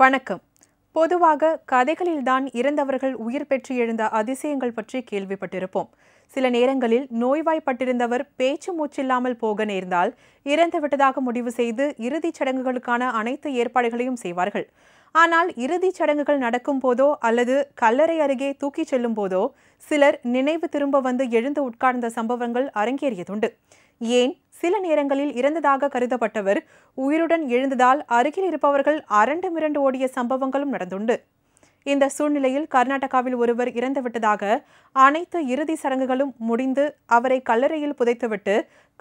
வணக்கம் பொதுவாக கதைகளில்தான் இறந்தவர்கள் உயிர் பெற்று எழுந்த அதிசயங்கள் பற்றி கேள்விப்பட்டிருப்போம் சில நேரங்களில் நோய்வாய்ப்பட்டிருந்தவர் பேச்சு மூச்சில்லாமல் போக நேர்ந்தால் இறந்துவிட்டதாக முடிவு செய்து இறுதிச் சடங்குகளுக்கான அனைத்து ஏற்பாடுகளையும் செய்வார்கள் ஆனால் இறுதிச் சடங்குகள் நடக்கும் போதோ அல்லது கல்லறை அருகே தூக்கிச் செல்லும் போதோ சிலர் நினைவு திரும்ப வந்து எழுந்து உட்கார்ந்த சம்பவங்கள் அரங்கேறியதுண்டு ஏன் சில நேரங்களில் இறந்ததாக கருதப்பட்டவர் உயிருடன் எழுந்ததால் அருகில் இருப்பவர்கள் அரண்டு மிரண்டு ஓடிய சம்பவங்களும் நடந்துண்டு இந்த சூழ்நிலையில் கர்நாடகாவில் ஒருவர் இறந்துவிட்டதாக அனைத்து இறுதி சடங்குகளும் முடிந்து அவரை கல்லறையில் புதைத்துவிட்டு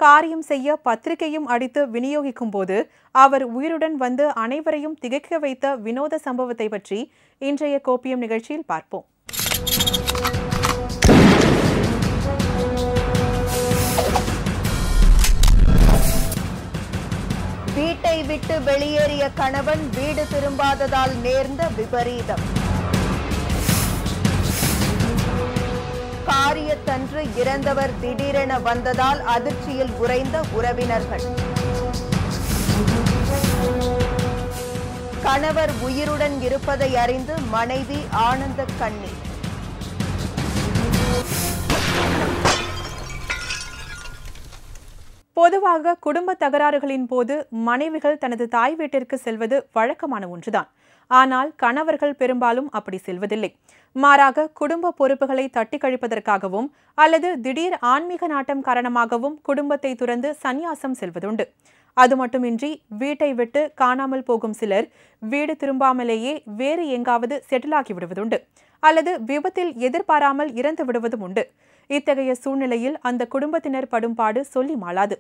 காரியம் செய்ய பத்திரிகையும் அடித்து விநியோகிக்கும் போது அவர் உயிருடன் வந்து அனைவரையும் திகைக்க வைத்த வினோத சம்பவத்தை பற்றி இன்றைய கோப்பியம் நிகழ்ச்சியில் பார்ப்போம் வீட்டை விட்டு வெளியேறிய கணவன் வீடு திரும்பாததால் நேர்ந்த விபரீதம் காரியத்தன்று இறந்தவர் திடீரென வந்ததால் அதிர்ச்சியில் உறைந்த உறவினர்கள் கணவர் உயிருடன் இருப்பதை அறிந்து மனைவி ஆனந்த கண்ணீர் பொதுவாக குடும்ப தகராறுகளின் போது மனைவிகள் தனது தாய் வீட்டிற்கு செல்வது வழக்கமான ஒன்றுதான் ஆனால் கணவர்கள் பெரும்பாலும் அப்படி செல்வதில்லை மாறாக குடும்ப பொறுப்புகளை தட்டி கழிப்பதற்காகவும் அல்லது திடீர் ஆன்மீக நாட்டம் காரணமாகவும் குடும்பத்தை துறந்து சந்நியாசம் செல்வதுண்டு அது மட்டுமின்றி வீட்டை விட்டு காணாமல் போகும் சிலர் வீடு திரும்பாமலேயே வேறு எங்காவது செட்டிலாகி விடுவதுண்டு அல்லது விபத்தில் எதிர்பாராமல் இறந்து விடுவதும் உண்டு இத்தகைய சூழ்நிலையில் அந்த குடும்பத்தினர் படும்பாடு சொல்லி மாளாது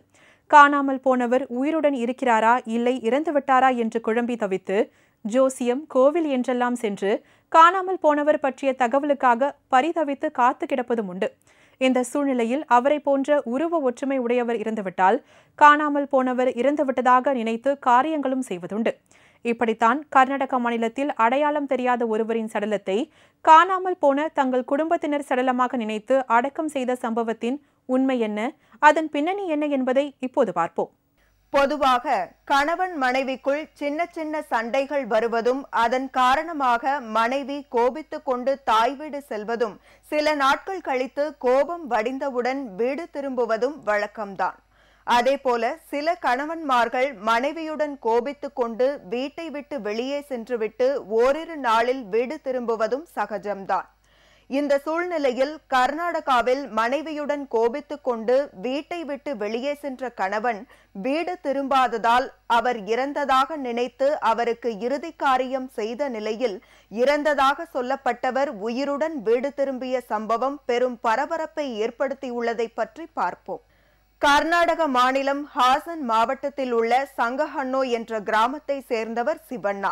காணாமல் போனவர் உயிருடன் இருக்கிறாரா இல்லை இறந்துவிட்டாரா என்று குழம்பி தவித்து ஜோசியம் கோவில் என்றெல்லாம் சென்று காணாமல் போனவர் பற்றிய தகவலுக்காக பரிதவித்து காத்து கிடப்பதும் உண்டு இந்த சூழ்நிலையில் அவரை போன்ற உருவ ஒற்றுமை உடையவர் இறந்துவிட்டால் காணாமல் போனவர் இறந்துவிட்டதாக நினைத்து காரியங்களும் செய்வதுண்டு இப்படித்தான் கர்நாடக மாநிலத்தில் அடையாளம் தெரியாத ஒருவரின் சடலத்தை காணாமல் போன தங்கள் குடும்பத்தினர் சடலமாக நினைத்து அடக்கம் செய்த சம்பவத்தின் உண்மை என்ன அதன் பின்னணி என்ன என்பதை இப்போது பார்ப்போம் பொதுவாக கணவன் மனைவிக்குள் சின்ன சின்ன சண்டைகள் வருவதும் அதன் காரணமாக மனைவி கோபித்து கொண்டு தாய் வீடு செல்வதும் சில நாட்கள் கழித்து கோபம் வடிந்தவுடன் வீடு திரும்புவதும் வழக்கம்தான் அதே போல சில கணவன்மார்கள் மனைவியுடன் கோபித்து கொண்டு வீட்டை விட்டு வெளியே சென்றுவிட்டு ஓரிரு நாளில் வீடு திரும்புவதும் சகஜம்தான் இந்த சூழ்நிலையில் கர்நாடகாவில் மனைவியுடன் கோபித்துக் கொண்டு வீட்டை விட்டு வெளியே சென்ற கணவன் வீடு திரும்பாததால் அவர் இறந்ததாக நினைத்து அவருக்கு இறுதி காரியம் செய்த நிலையில் இறந்ததாக சொல்லப்பட்டவர் உயிருடன் வீடு திரும்பிய சம்பவம் பெரும் பரபரப்பை ஏற்படுத்தியுள்ளதை பற்றி பார்ப்போம் கர்நாடக மாநிலம் ஹாசன் மாவட்டத்தில் உள்ள சங்கஹன்னோ என்ற கிராமத்தை சேர்ந்தவர் சிவண்ணா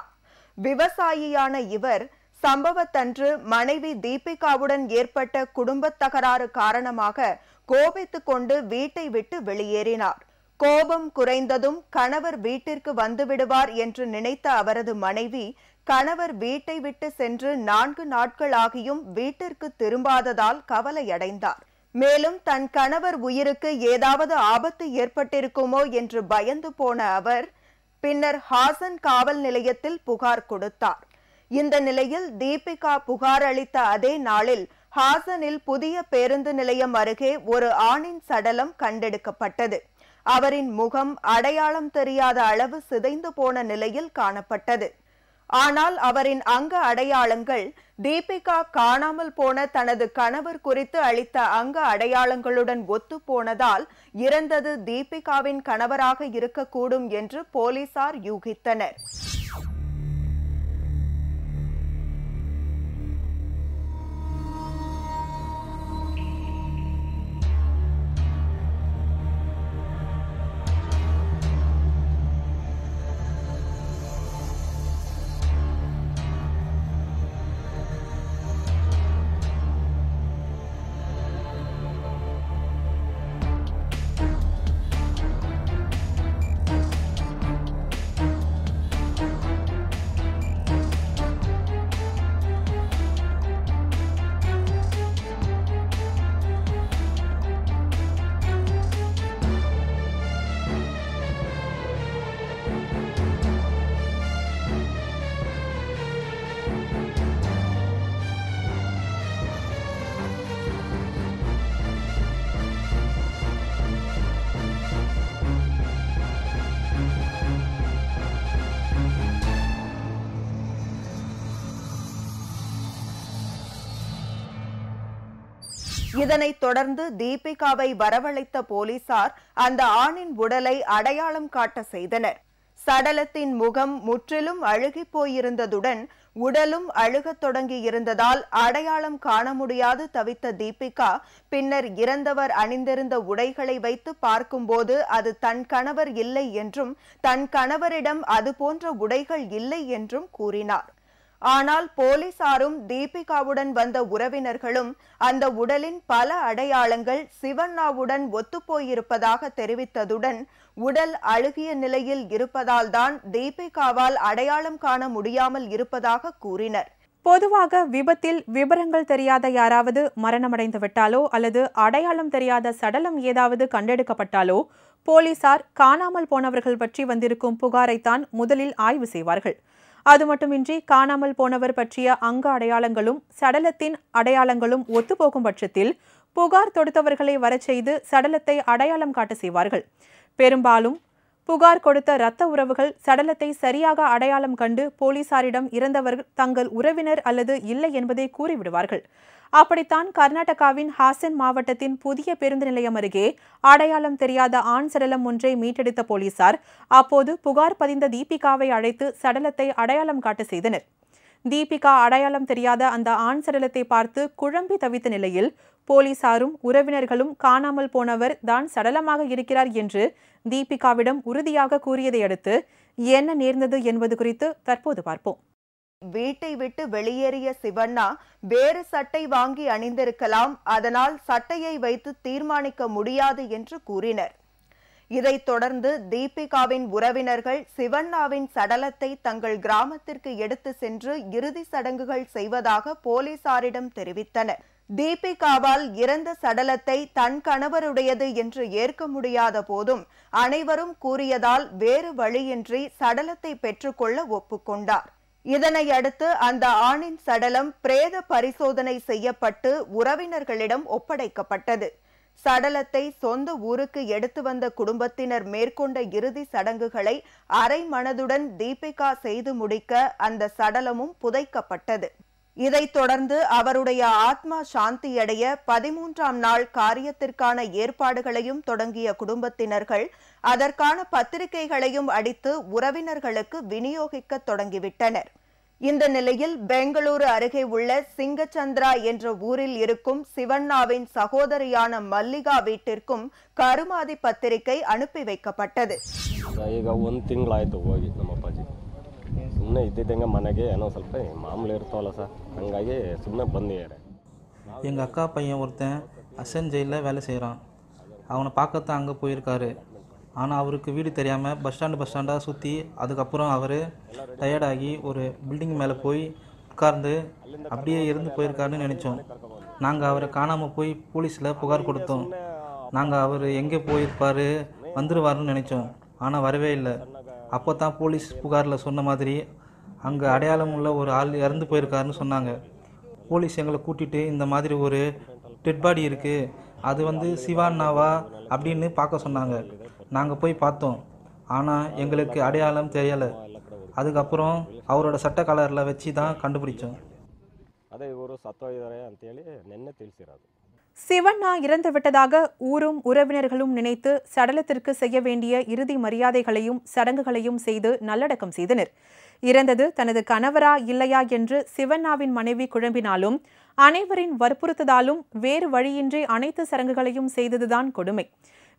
விவசாயியான இவர் சம்பவத்தன்று மனைவி தீபிகாவுடன் ஏற்பட்ட குடும்பத் தகராறு காரணமாக கோபித்து கொண்டு வீட்டை விட்டு வெளியேறினார் கோபம் குறைந்ததும் கணவர் வீட்டிற்கு வந்துவிடுவார் என்று நினைத்த அவரது மனைவி கணவர் வீட்டை விட்டு சென்று நான்கு நாட்கள் ஆகியும் வீட்டிற்கு திரும்பாததால் கவலையடைந்தார் மேலும் தன் கணவர் உயிருக்கு ஏதாவது ஆபத்து ஏற்பட்டிருக்குமோ என்று பயந்து போன அவர் பின்னர் ஹாசன் காவல் நிலையத்தில் புகார் கொடுத்தார் இந்த நிலையில் தீபிகா புகார் அளித்த அதே நாளில் ஹாசனில் புதிய பேருந்து நிலையம் அருகே ஒரு ஆணின் சடலம் கண்டெடுக்கப்பட்டது அவரின் முகம் அடையாளம் தெரியாத அளவு சிதைந்து போன நிலையில் காணப்பட்டது ஆனால் அவரின் அங்க அடையாளங்கள் தீபிகா காணாமல் போன தனது கணவர் குறித்து அளித்த அங்க அடையாளங்களுடன் ஒத்து போனதால் இறந்தது தீபிகாவின் கணவராக இருக்கக்கூடும் என்று போலீசார் யூகித்தனர் இதனைத் தொடர்ந்து தீபிகாவை வரவழைத்த போலீசார் அந்த ஆணின் உடலை அடையாளம் காட்ட செய்தனர் சடலத்தின் முகம் முற்றிலும் அழுகி போயிருந்ததுடன் உடலும் அழுகத் தொடங்கி இருந்ததால் அடையாளம் காண முடியாது தவித்த தீபிகா பின்னர் இறந்தவர் அணிந்திருந்த உடைகளை வைத்து பார்க்கும்போது அது தன் கணவர் இல்லை என்றும் தன் கணவரிடம் அது போன்ற உடைகள் இல்லை என்றும் கூறினார் ஆனால் போலீசாரும் தீபிகாவுடன் வந்த உறவினர்களும் அந்த உடலின் பல அடையாளங்கள் சிவண்ணாவுடன் ஒத்துப்போயிருப்பதாக தெரிவித்ததுடன் உடல் அழுகிய நிலையில் இருப்பதால்தான் தீபிகாவால் அடையாளம் காண முடியாமல் இருப்பதாக கூறினர் பொதுவாக விபத்தில் விபரங்கள் தெரியாத யாராவது மரணமடைந்து விட்டாலோ அல்லது அடையாளம் தெரியாத சடலம் ஏதாவது கண்டெடுக்கப்பட்டாலோ போலீசார் காணாமல் போனவர்கள் பற்றி வந்திருக்கும் புகாரைத்தான் முதலில் ஆய்வு செய்வார்கள் அது மட்டுமின்றி காணாமல் போனவர் பற்றிய அங்க அடையாளங்களும் சடலத்தின் அடையாளங்களும் ஒத்துப்போகும் பட்சத்தில் புகார் தொடுத்தவர்களை வரச் செய்து சடலத்தை அடையாளம் காட்ட செய்வார்கள் பெரும்பாலும் புகார் கொடுத்த இரத்த உறவுகள் சடலத்தை சரியாக அடையாளம் கண்டு போலீசாரிடம் இறந்தவர்கள் தங்கள் உறவினர் அல்லது இல்லை என்பதை கூறிவிடுவார்கள் அப்படித்தான் கர்நாடகாவின் ஹாசன் மாவட்டத்தின் புதிய பேருந்து நிலையம் அருகே அடையாளம் தெரியாத ஆண் சடலம் ஒன்றை மீட்டெடுத்த போலீசார் அப்போது புகார் பதிந்த தீபிகாவை அழைத்து சடலத்தை அடையாளம் காட்ட செய்தனர் தீபிகா அடையாளம் தெரியாத அந்த ஆண் சடலத்தை பார்த்து குழம்பி தவித்த நிலையில் போலீசாரும் உறவினர்களும் காணாமல் போனவர் தான் சடலமாக இருக்கிறார் என்று தீபிகாவிடம் உறுதியாக கூறியதை அடுத்து என்ன நேர்ந்தது என்பது குறித்து தற்போது பார்ப்போம் வீட்டை விட்டு வெளியேறிய சிவண்ணா வேறு சட்டை வாங்கி அணிந்திருக்கலாம் அதனால் சட்டையை வைத்து தீர்மானிக்க முடியாது என்று கூறினர் இதைத் தொடர்ந்து தீபிகாவின் உறவினர்கள் சிவண்ணாவின் சடலத்தை தங்கள் கிராமத்திற்கு எடுத்து சென்று இறுதி சடங்குகள் செய்வதாக போலீசாரிடம் தெரிவித்தனர் தீபிகாவால் இறந்த சடலத்தை தன் கணவருடையது என்று ஏற்க முடியாத போதும் அனைவரும் கூறியதால் வேறு வழியின்றி சடலத்தை பெற்றுக்கொள்ள ஒப்புக்கொண்டார் இதனை அடுத்து அந்த ஆணின் சடலம் பிரேத பரிசோதனை செய்யப்பட்டு உறவினர்களிடம் ஒப்படைக்கப்பட்டது சடலத்தை சொந்த ஊருக்கு எடுத்து வந்த குடும்பத்தினர் மேற்கொண்ட இறுதி சடங்குகளை அரை மனதுடன் தீபிகா செய்து முடிக்க அந்த சடலமும் புதைக்கப்பட்டது இதைத் தொடர்ந்து அவருடைய ஆத்மா சாந்தி அடைய பதிமூன்றாம் நாள் காரியத்திற்கான ஏற்பாடுகளையும் தொடங்கிய குடும்பத்தினர்கள் அதற்கான பத்திரிகைகளையும் அடித்து உறவினர்களுக்கு விநியோகிக்க தொடங்கிவிட்டனர் இந்த நிலையில் பெங்களூரு அருகே உள்ள சிங்கச்சந்திரா என்ற ஊரில் இருக்கும் சிவண்ணாவின் சகோதரியான மல்லிகா வீட்டிற்கும் கருமாதி பத்திரிகை அனுப்பி வைக்கப்பட்டது ಸುಮ್ಮನೆ ಇದ್ದಿದ್ದಂಗೆ ಮನೆಗೆ ಏನೋ ಸ್ವಲ್ಪ ಮಾಮೂಲಿ ಇರ್ತಾವಲ್ಲ ಸರ್ ಹಂಗಾಗಿ ಸುಮ್ಮನೆ ಬಂದಿದ್ದಾರೆ எங்கள் அக்கா பையன் ஒருத்தன் அசன் ஜெயிலில் வேலை செய்கிறான் அவனை பார்க்கத்தான் அங்கே போயிருக்காரு ஆனால் அவருக்கு வீடு தெரியாமல் பஸ் ஸ்டாண்டு பஸ் ஸ்டாண்டாக சுற்றி அதுக்கப்புறம் அவர் டயர்டாகி ஒரு பில்டிங் மேலே போய் உட்கார்ந்து அப்படியே இருந்து போயிருக்காருன்னு நினச்சோம் நாங்கள் அவரை காணாமல் போய் போலீஸில் புகார் கொடுத்தோம் நாங்கள் அவர் எங்கே போயிருப்பார் வந்துடுவார்னு நினச்சோம் ஆனால் வரவே இல்லை அப்போ தான் போலீஸ் புகாரில் சொன்ன மாதிரி அங்கே அடையாளம் உள்ள ஒரு ஆள் இறந்து போயிருக்காருன்னு சொன்னாங்க போலீஸ் எங்களை கூட்டிகிட்டு இந்த மாதிரி ஒரு டெட் பாடி இருக்குது அது வந்து சிவாண்ணாவா அப்படின்னு பார்க்க சொன்னாங்க நாங்கள் போய் பார்த்தோம் ஆனால் எங்களுக்கு அடையாளம் தெரியலை அதுக்கப்புறம் அவரோட சட்ட கலரில் வச்சு தான் கண்டுபிடிச்சோம் சிவண்ணா இறந்து விட்டதாக ஊரும் உறவினர்களும் நினைத்து சடலத்திற்கு செய்ய வேண்டிய இறுதி மரியாதைகளையும் சடங்குகளையும் செய்து நல்லடக்கம் செய்தனர் இறந்தது தனது கணவரா இல்லையா என்று சிவண்ணாவின் மனைவி குழம்பினாலும் அனைவரின் வற்புறுத்ததாலும் வேறு வழியின்றி அனைத்து சரங்குகளையும் செய்ததுதான் கொடுமை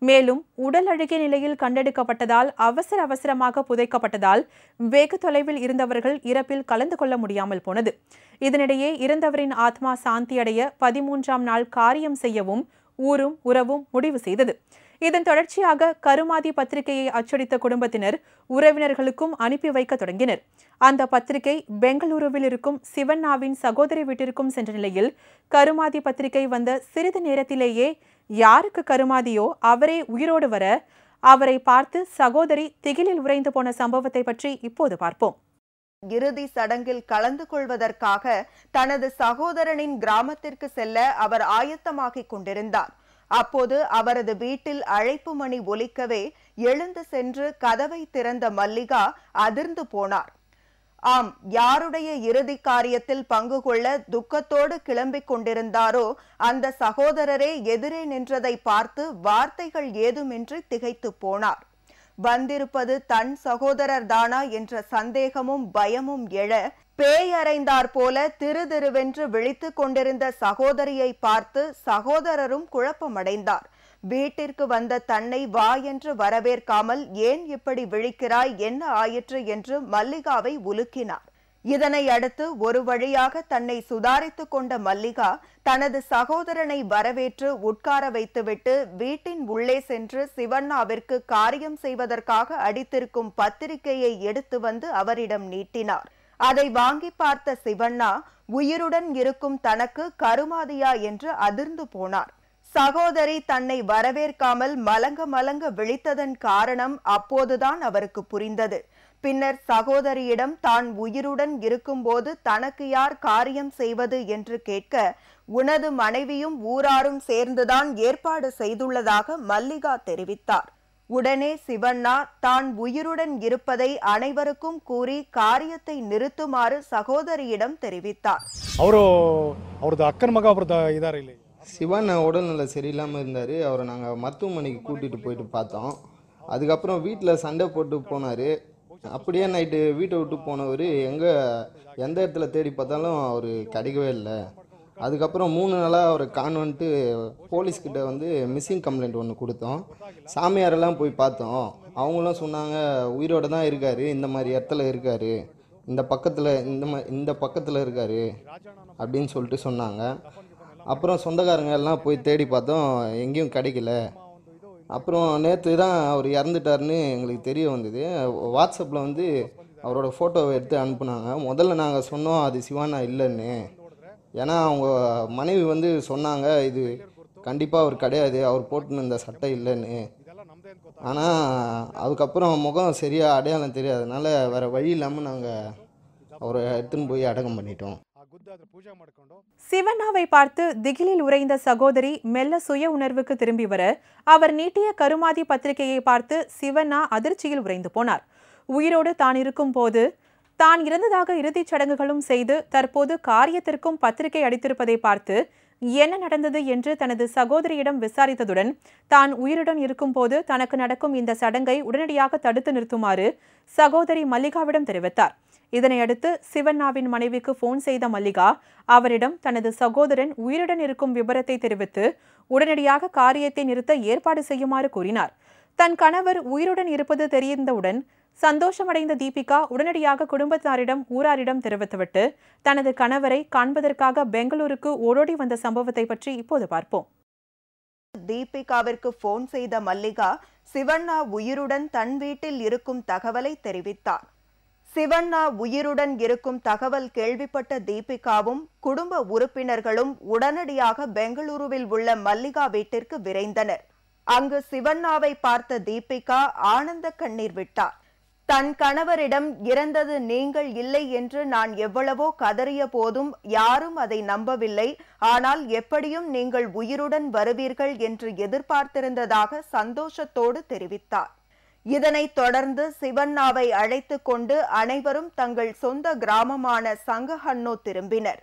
மேலும் உடல் அழுகிய நிலையில் கண்டெடுக்கப்பட்டதால் அவசர அவசரமாக புதைக்கப்பட்டதால் வெகு தொலைவில் இருந்தவர்கள் இறப்பில் கலந்து கொள்ள முடியாமல் போனது இதனிடையே இறந்தவரின் ஆத்மா சாந்தியடைய பதிமூன்றாம் நாள் காரியம் செய்யவும் ஊரும் உறவும் முடிவு செய்தது இதன் தொடர்ச்சியாக கருமாதி பத்திரிகையை அச்சடித்த குடும்பத்தினர் உறவினர்களுக்கும் அனுப்பி வைக்க தொடங்கினர் அந்த பத்திரிகை பெங்களூருவில் இருக்கும் சிவண்ணாவின் சகோதரி வீட்டிற்கும் சென்ற நிலையில் கருமாதி பத்திரிகை வந்த சிறிது நேரத்திலேயே யாருக்கு கருமாதியோ அவரே உயிரோடு வர அவரை பார்த்து சகோதரி திகிலில் உறைந்து போன சம்பவத்தை பற்றி இப்போது பார்ப்போம் இறுதி சடங்கில் கலந்து கொள்வதற்காக தனது சகோதரனின் கிராமத்திற்கு செல்ல அவர் ஆயத்தமாகிக் கொண்டிருந்தார் அப்போது அவரது வீட்டில் அழைப்பு மணி ஒலிக்கவே எழுந்து சென்று கதவை திறந்த மல்லிகா அதிர்ந்து போனார் ஆம் யாருடைய இறுதி காரியத்தில் பங்கு கொள்ள துக்கத்தோடு கிளம்பிக் கொண்டிருந்தாரோ அந்த சகோதரரே எதிரே நின்றதை பார்த்து வார்த்தைகள் ஏதுமின்றி திகைத்து போனார் வந்திருப்பது தன் சகோதரர் தானா என்ற சந்தேகமும் பயமும் எழ பேயறைந்தார் போல திரு திருவென்று விழித்து கொண்டிருந்த சகோதரியை பார்த்து சகோதரரும் குழப்பமடைந்தார் வீட்டிற்கு வந்த தன்னை வா என்று வரவேற்காமல் ஏன் இப்படி விழிக்கிறாய் என்ன ஆயிற்று என்று மல்லிகாவை உலுக்கினார் இதனை அடுத்து ஒரு வழியாக தன்னை சுதாரித்து கொண்ட மல்லிகா தனது சகோதரனை வரவேற்று உட்கார வைத்துவிட்டு வீட்டின் உள்ளே சென்று சிவண்ணாவிற்கு காரியம் செய்வதற்காக அடித்திருக்கும் பத்திரிகையை எடுத்து வந்து அவரிடம் நீட்டினார் அதை வாங்கி பார்த்த சிவண்ணா உயிருடன் இருக்கும் தனக்கு கருமாதியா என்று அதிர்ந்து போனார் சகோதரி தன்னை வரவேற்காமல் மலங்க மலங்க விழித்ததன் காரணம் அப்போதுதான் அவருக்கு புரிந்தது பின்னர் சகோதரியிடம் தான் உயிருடன் இருக்கும்போது தனக்கு யார் காரியம் செய்வது என்று கேட்க உனது மனைவியும் ஊராரும் சேர்ந்துதான் ஏற்பாடு செய்துள்ளதாக மல்லிகா தெரிவித்தார் உடனே சிவண்ணா தான் உயிருடன் இருப்பதை அனைவருக்கும் கூறி காரியத்தை நிறுத்துமாறு சகோதரியிடம் தெரிவித்தார் அவரோ அவரது அக்கன் மகா அவர் இதார் இல்லை சிவன் உடல்நிலை சரியில்லாமல் இருந்தார் அவரை நாங்கள் மருத்துவமனைக்கு கூட்டிகிட்டு போயிட்டு பார்த்தோம் அதுக்கப்புறம் வீட்டில் சண்டை போட்டு போனார் அப்படியே நைட்டு வீட்டை விட்டு போனவர் எங்கே எந்த இடத்துல தேடி பார்த்தாலும் அவர் கிடைக்கவே இல்லை அதுக்கப்புறம் மூணு நாளாக அவரை காணுன்ட்டு போலீஸ்கிட்ட வந்து மிஸ்ஸிங் கம்ப்ளைண்ட் ஒன்று கொடுத்தோம் சாமியாரெல்லாம் போய் பார்த்தோம் அவங்களும் சொன்னாங்க உயிரோடு தான் இருக்கார் இந்த மாதிரி இடத்துல இருக்கார் இந்த பக்கத்தில் இந்த மா இந்த பக்கத்தில் இருக்கார் அப்படின்னு சொல்லிட்டு சொன்னாங்க அப்புறம் சொந்தக்காரங்க எல்லாம் போய் தேடி பார்த்தோம் எங்கேயும் கிடைக்கல அப்புறம் நேற்று தான் அவர் இறந்துட்டார்னு எங்களுக்கு தெரிய வந்தது வாட்ஸ்அப்பில் வந்து அவரோட ஃபோட்டோவை எடுத்து அனுப்புனாங்க முதல்ல நாங்கள் சொன்னோம் அது சிவானா இல்லைன்னு ஏன்னா அவங்க மனைவி வந்து சொன்னாங்க இது கண்டிப்பாக அவர் கிடையாது அவர் போட்டுன்னு இந்த சட்டை இல்லைன்னு ஆனால் அதுக்கப்புறம் முகம் சரியாக அடையாளம் தெரியாதனால வேற வழி இல்லாமல் நாங்கள் அவரை எடுத்துன்னு போய் அடக்கம் பண்ணிட்டோம் சிவண்ணாவை பார்த்து திகிலில் உறைந்த சகோதரி மெல்ல சுய உணர்வுக்கு திரும்பி வர அவர் நீட்டிய கருமாதி பத்திரிகையை பார்த்து சிவண்ணா அதிர்ச்சியில் உறைந்து போனார் உயிரோடு தான் இருக்கும் போது தான் இறந்ததாக இறுதிச் சடங்குகளும் செய்து தற்போது காரியத்திற்கும் பத்திரிகை அடித்திருப்பதை பார்த்து என்ன நடந்தது என்று தனது சகோதரியிடம் விசாரித்ததுடன் தான் உயிருடன் இருக்கும்போது தனக்கு நடக்கும் இந்த சடங்கை உடனடியாக தடுத்து நிறுத்துமாறு சகோதரி மல்லிகாவிடம் தெரிவித்தார் இதனையடுத்து சிவண்ணாவின் மனைவிக்கு போன் செய்த மல்லிகா அவரிடம் தனது சகோதரன் உயிருடன் இருக்கும் விபரத்தை தெரிவித்து உடனடியாக காரியத்தை நிறுத்த ஏற்பாடு செய்யுமாறு கூறினார் தன் கணவர் உயிருடன் இருப்பது தெரிந்தவுடன் சந்தோஷமடைந்த தீபிகா உடனடியாக குடும்பத்தாரிடம் ஊராரிடம் தெரிவித்துவிட்டு தனது கணவரை காண்பதற்காக பெங்களூருக்கு ஓடோடி வந்த சம்பவத்தை பற்றி இப்போது பார்ப்போம் தீபிகாவிற்கு போன் செய்த மல்லிகா சிவண்ணா உயிருடன் தன் வீட்டில் இருக்கும் தகவலை தெரிவித்தார் சிவண்ணா உயிருடன் இருக்கும் தகவல் கேள்விப்பட்ட தீபிகாவும் குடும்ப உறுப்பினர்களும் உடனடியாக பெங்களூருவில் உள்ள மல்லிகா வீட்டிற்கு விரைந்தனர் அங்கு சிவண்ணாவை பார்த்த தீபிகா ஆனந்த கண்ணீர் விட்டார் தன் கணவரிடம் இறந்தது நீங்கள் இல்லை என்று நான் எவ்வளவோ கதறிய போதும் யாரும் அதை நம்பவில்லை ஆனால் எப்படியும் நீங்கள் உயிருடன் வருவீர்கள் என்று எதிர்பார்த்திருந்ததாக சந்தோஷத்தோடு தெரிவித்தார் இதனைத் தொடர்ந்து சிவண்ணாவை அழைத்து கொண்டு அனைவரும் தங்கள் சொந்த கிராமமான சங்கஹன்னோ திரும்பினர்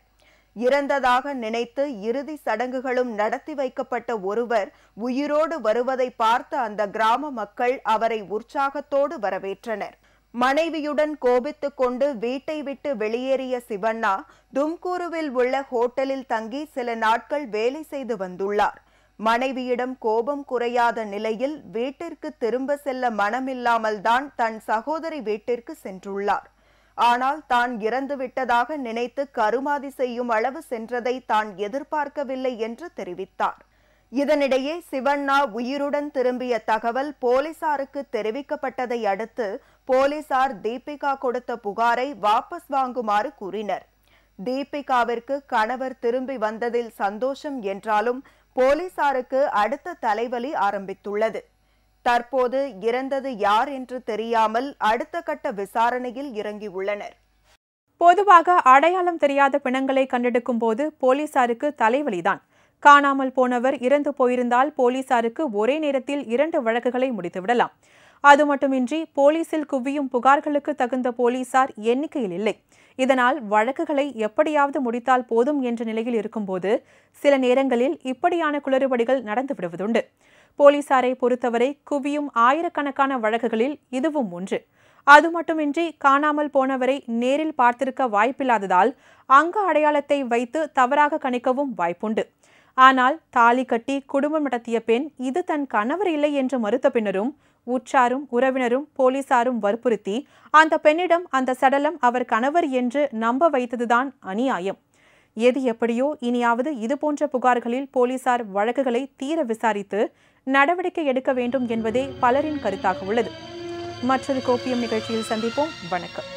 இறந்ததாக நினைத்து இறுதி சடங்குகளும் நடத்தி வைக்கப்பட்ட ஒருவர் உயிரோடு வருவதை பார்த்த அந்த கிராம மக்கள் அவரை உற்சாகத்தோடு வரவேற்றனர் மனைவியுடன் கோபித்துக் கொண்டு வீட்டை விட்டு வெளியேறிய சிவண்ணா தும்கூருவில் உள்ள ஹோட்டலில் தங்கி சில நாட்கள் வேலை செய்து வந்துள்ளார் மனைவியிடம் கோபம் குறையாத நிலையில் வீட்டிற்கு திரும்ப செல்ல மனமில்லாமல் தான் தன் சகோதரி வீட்டிற்கு சென்றுள்ளார் ஆனால் தான் இறந்து விட்டதாக நினைத்து கருமாதி செய்யும் அளவு சென்றதை தான் எதிர்பார்க்கவில்லை என்று தெரிவித்தார் இதனிடையே சிவண்ணா உயிருடன் திரும்பிய தகவல் போலீசாருக்கு தெரிவிக்கப்பட்டதை அடுத்து போலீசார் தீபிகா கொடுத்த புகாரை வாபஸ் வாங்குமாறு கூறினர் தீபிகாவிற்கு கணவர் திரும்பி வந்ததில் சந்தோஷம் என்றாலும் போலீசாருக்கு அடுத்த தலைவலி ஆரம்பித்துள்ளது தற்போது இறந்தது யார் என்று தெரியாமல் அடுத்த கட்ட விசாரணையில் இறங்கியுள்ளனர் பொதுவாக அடையாளம் தெரியாத பிணங்களை கண்டெடுக்கும் போது போலீசாருக்கு தலைவலிதான் காணாமல் போனவர் இறந்து போயிருந்தால் போலீசாருக்கு ஒரே நேரத்தில் இரண்டு வழக்குகளை முடித்துவிடலாம் அது மட்டுமின்றி போலீசில் குவியும் புகார்களுக்கு தகுந்த போலீசார் எண்ணிக்கையில் இல்லை இதனால் வழக்குகளை எப்படியாவது முடித்தால் போதும் என்ற நிலையில் இருக்கும்போது சில நேரங்களில் இப்படியான குளறுபடிகள் நடந்து விடுவதுண்டு போலீசாரை பொறுத்தவரை குவியும் ஆயிரக்கணக்கான வழக்குகளில் இதுவும் ஒன்று அது மட்டுமின்றி காணாமல் போனவரை நேரில் பார்த்திருக்க வாய்ப்பில்லாததால் அங்க அடையாளத்தை வைத்து தவறாக கணிக்கவும் வாய்ப்புண்டு ஆனால் தாலி கட்டி குடும்பம் நடத்திய பெண் இது தன் கணவர் இல்லை என்று மறுத்த பின்னரும் உற்சாரும் உறவினரும் போலீசாரும் வற்புறுத்தி அந்த பெண்ணிடம் அந்த சடலம் அவர் கணவர் என்று நம்ப வைத்ததுதான் அநியாயம் எது எப்படியோ இனியாவது இதுபோன்ற புகார்களில் போலீசார் வழக்குகளை தீர விசாரித்து நடவடிக்கை எடுக்க வேண்டும் என்பதே பலரின் கருத்தாக உள்ளது மற்றொரு கோப்பியம் நிகழ்ச்சியில் சந்திப்போம் வணக்கம்